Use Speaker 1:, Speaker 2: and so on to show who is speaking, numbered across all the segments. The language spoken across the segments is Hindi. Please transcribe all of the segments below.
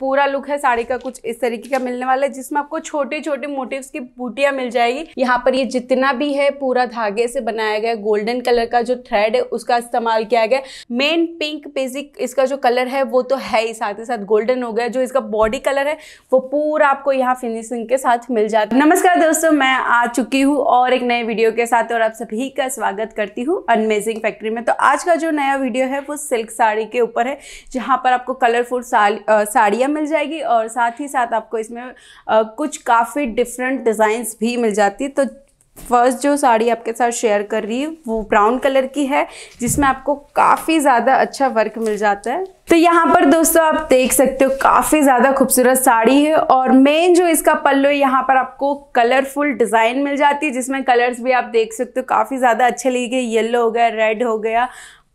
Speaker 1: पूरा लुक है साड़ी का कुछ इस तरीके का मिलने वाला है जिसमें आपको छोटे छोटे मोटिव्स की बूटियां मिल जाएगी यहाँ पर ये जितना भी है पूरा धागे से बनाया गया गोल्डन कलर का जो थ्रेड है उसका इस्तेमाल किया गया मेन पिंक बेसिक इसका जो कलर है वो तो है ही साथ ही साथ गोल्डन हो गया जो इसका बॉडी कलर है वो पूरा आपको यहाँ फिनिशिंग के साथ मिल जाता है नमस्कार दोस्तों मैं आ चुकी हूँ और एक नए वीडियो के साथ और आप सभी का स्वागत करती हूँ अनमेजिंग फैक्ट्री में तो आज का जो नया वीडियो है वो सिल्क साड़ी के ऊपर है जहाँ पर आपको कलरफुल साड़ियाँ फ्रीडम मिल जाएगी और साथ ही साथ आपको इसमें आ, कुछ काफ़ी डिफरेंट डिज़ाइंस भी मिल जाती है तो फर्स्ट जो साड़ी आपके साथ शेयर कर रही है वो ब्राउन कलर की है जिसमें आपको काफ़ी ज़्यादा अच्छा वर्क मिल जाता है तो यहाँ पर दोस्तों आप देख सकते हो काफ़ी ज़्यादा खूबसूरत साड़ी है और मेन जो इसका पल्लू है यहाँ पर आपको कलरफुल डिज़ाइन मिल जाती है जिसमें कलर्स भी आप देख सकते हो काफ़ी ज़्यादा अच्छे लगे गए येलो हो गया रेड हो गया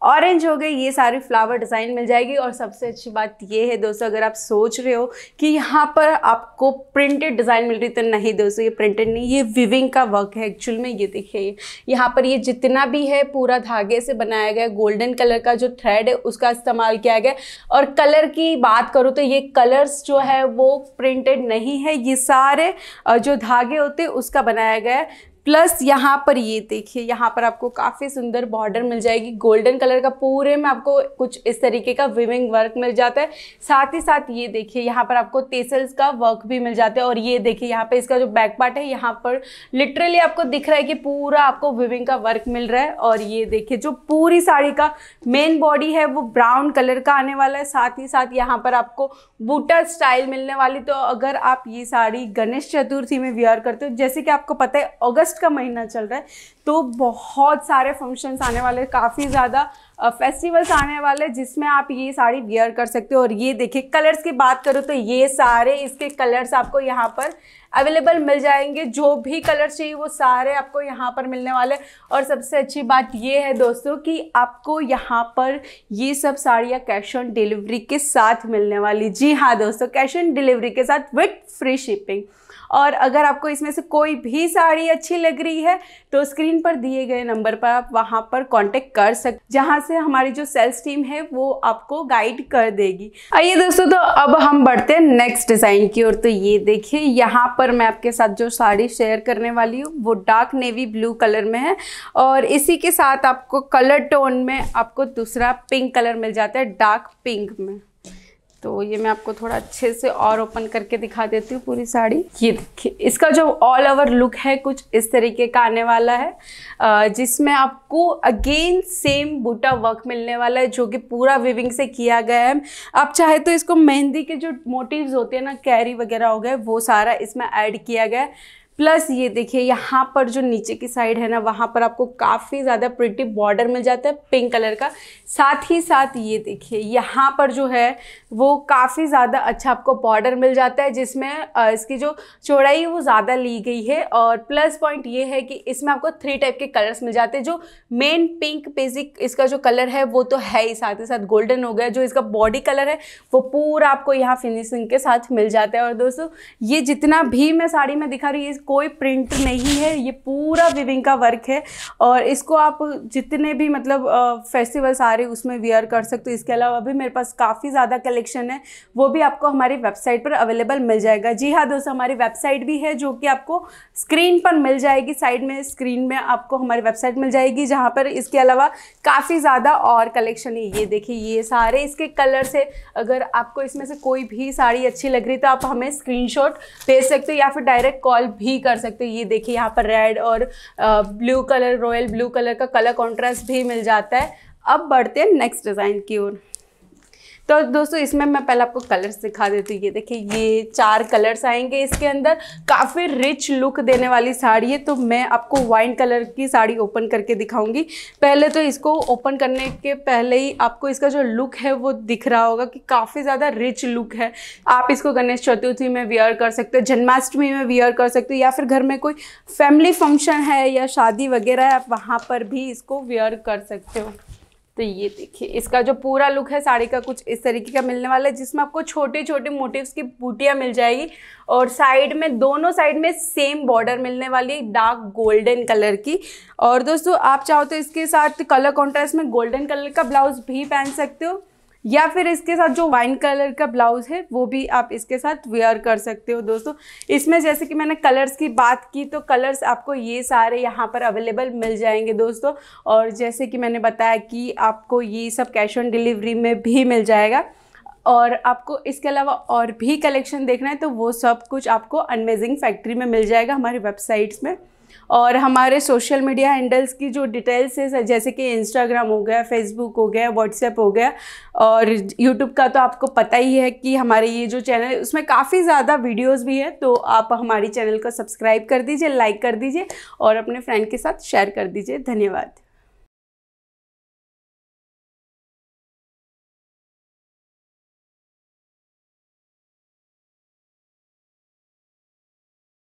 Speaker 1: ऑरेंज हो गए ये सारी फ्लावर डिज़ाइन मिल जाएगी और सबसे अच्छी बात ये है दोस्तों अगर आप सोच रहे हो कि यहाँ पर आपको प्रिंटेड डिज़ाइन मिल रही तो नहीं दोस्तों ये प्रिंटेड नहीं ये विविंग का वर्क है एक्चुअल में ये देखिए यहाँ पर ये जितना भी है पूरा धागे से बनाया गया गोल्डन कलर का जो थ्रेड है उसका इस्तेमाल किया गया और कलर की बात करूँ तो ये कलर्स जो है वो प्रिंटेड नहीं है ये सारे जो धागे होते उसका बनाया गया है प्लस यहाँ पर ये देखिए यहाँ पर आपको काफ़ी सुंदर बॉर्डर मिल जाएगी गोल्डन कलर का पूरे में आपको कुछ इस तरीके का विविंग वर्क मिल जाता है साथ ही साथ ये देखिए यहाँ पर आपको तेसल्स का वर्क भी मिल जाता है और ये देखिए यहाँ पर इसका जो बैक पार्ट है यहाँ पर लिटरली आपको दिख रहा है कि पूरा आपको विविंग का वर्क मिल रहा है और ये देखिए जो पूरी साड़ी का मेन बॉडी है वो ब्राउन कलर का आने वाला है साथ ही साथ यहाँ पर आपको बूटा स्टाइल मिलने वाली तो अगर आप ये साड़ी गणेश चतुर्थी में वियर करते हो जैसे कि आपको पता है अगस्त अगस्त का महीना चल रहा है तो बहुत सारे फंक्शंस आने वाले काफ़ी ज़्यादा फेस्टिवल्स आने वाले जिसमें आप ये साड़ी वियर कर सकते हो और ये देखिए कलर्स की बात करूँ तो ये सारे इसके कलर्स आपको यहाँ पर अवेलेबल मिल जाएंगे जो भी कलर चाहिए वो सारे आपको यहाँ पर मिलने वाले और सबसे अच्छी बात ये है दोस्तों कि आपको यहाँ पर ये सब साड़ियाँ कैश ऑन डिलीवरी के साथ मिलने वाली जी हाँ दोस्तों कैश ऑन डिलीवरी के साथ विथ फ्री शिपिंग और अगर आपको इसमें से कोई भी साड़ी अच्छी लग रही है तो स्क्रीन पर दिए गए नंबर पर आप वहाँ पर कॉन्टेक्ट कर सक जहाँ से हमारी जो सेल्स टीम है वो आपको गाइड कर देगी आइए दोस्तों तो अब हम बढ़ते हैं नेक्स्ट डिज़ाइन की ओर तो ये देखिए यहाँ पर मैं आपके साथ जो साड़ी शेयर करने वाली हूँ वो डार्क नेवी ब्लू कलर में है और इसी के साथ आपको कलर टोन में आपको दूसरा पिंक कलर मिल जाता है डार्क पिंक में तो ये मैं आपको थोड़ा अच्छे से और ओपन करके दिखा देती हूँ पूरी साड़ी ये देखिए इसका जो ऑल ओवर लुक है कुछ इस तरीके का आने वाला है जिसमें आपको अगेन सेम बूटा वर्क मिलने वाला है जो कि पूरा विविंग से किया गया है आप चाहे तो इसको मेहंदी के जो मोटिव्स होते हैं ना कैरी वगैरह हो गए वो सारा इसमें ऐड किया गया है प्लस ये देखिए यहाँ पर जो नीचे की साइड है ना वहाँ पर आपको काफ़ी ज़्यादा प्रिटी बॉर्डर मिल जाता है पिंक कलर का साथ ही साथ ये देखिए यहाँ पर जो है वो काफ़ी ज़्यादा अच्छा आपको बॉर्डर मिल जाता है जिसमें इसकी जो चौड़ाई वो ज़्यादा ली गई है और प्लस पॉइंट ये है कि इसमें आपको थ्री टाइप के कलर्स मिल जाते हैं जो मेन पिंक बेसिक इसका जो कलर है वो तो है ही साथ ही साथ गोल्डन हो गया जो इसका बॉडी कलर है वो पूरा आपको यहाँ फिनिशिंग के साथ मिल जाता है और दोस्तों ये जितना भी मैं साड़ी में दिखा रही हूँ कोई प्रिंट नहीं है ये पूरा विविंग का वर्क है और इसको आप जितने भी मतलब फेस्टिवल्स आ रहे उसमें वेयर कर सकते हो इसके अलावा भी मेरे पास काफ़ी ज़्यादा कलेक्शन है वो भी आपको हमारी वेबसाइट पर अवेलेबल मिल जाएगा जी हाँ दोस्तों हमारी वेबसाइट भी है जो कि आपको स्क्रीन पर मिल जाएगी साइड में स्क्रीन में आपको हमारी वेबसाइट मिल जाएगी जहाँ पर इसके अलावा काफ़ी ज़्यादा और कलेक्शन है ये देखिए ये सारे इसके कलर से अगर आपको इसमें से कोई भी साड़ी अच्छी लग रही तो आप हमें स्क्रीनशॉट भेज सकते हो या फिर डायरेक्ट कॉल भी भी कर सकते हो ये देखिए यहाँ पर रेड और blue colour royal blue colour का कलर कॉन्ट्रास्ट भी मिल जाता है अब बढ़ते हैं नेक्स्ट डिज़ाइन की ओर तो दोस्तों इसमें मैं पहले आपको कलर्स दिखा देती हूँ ये देखिए ये चार कलर्स आएंगे इसके अंदर काफ़ी रिच लुक देने वाली साड़ी है तो मैं आपको वाइन कलर की साड़ी ओपन करके दिखाऊंगी पहले तो इसको ओपन करने के पहले ही आपको इसका जो लुक है वो दिख रहा होगा कि काफ़ी ज़्यादा रिच लुक है आप इसको गणेश चतुर्थी में वियर कर सकते हो जन्माष्टमी में वियर कर सकते हो या फिर घर में कोई फैमिली फंक्शन है या शादी वगैरह है आप वहाँ पर भी इसको वियर कर सकते हो तो ये देखिए इसका जो पूरा लुक है साड़ी का कुछ इस तरीके का मिलने वाला है जिसमें आपको छोटे छोटे मोटिव्स की बूटियाँ मिल जाएगी और साइड में दोनों साइड में सेम बॉर्डर मिलने वाली है डार्क गोल्डन कलर की और दोस्तों आप चाहो तो इसके साथ कलर कॉन्ट्रास्ट में गोल्डन कलर का ब्लाउज भी पहन सकते हो या फिर इसके साथ जो वाइन कलर का ब्लाउज है वो भी आप इसके साथ वेयर कर सकते हो दोस्तों इसमें जैसे कि मैंने कलर्स की बात की तो कलर्स आपको ये सारे यहाँ पर अवेलेबल मिल जाएंगे दोस्तों और जैसे कि मैंने बताया कि आपको ये सब कैश ऑन डिलीवरी में भी मिल जाएगा और आपको इसके अलावा और भी कलेक्शन देखना है तो वो सब कुछ आपको अनमेजिंग फैक्ट्री में मिल जाएगा हमारी वेबसाइट्स में और हमारे सोशल मीडिया हैंडल्स की जो डिटेल्स है जैसे कि इंस्टाग्राम हो गया फेसबुक हो गया व्हाट्सएप हो गया और यूट्यूब का तो आपको पता ही है कि हमारे ये जो चैनल है उसमें काफ़ी ज़्यादा वीडियोस भी है तो आप हमारी चैनल को सब्सक्राइब कर दीजिए लाइक कर दीजिए और अपने फ्रेंड के साथ शेयर कर दीजिए धन्यवाद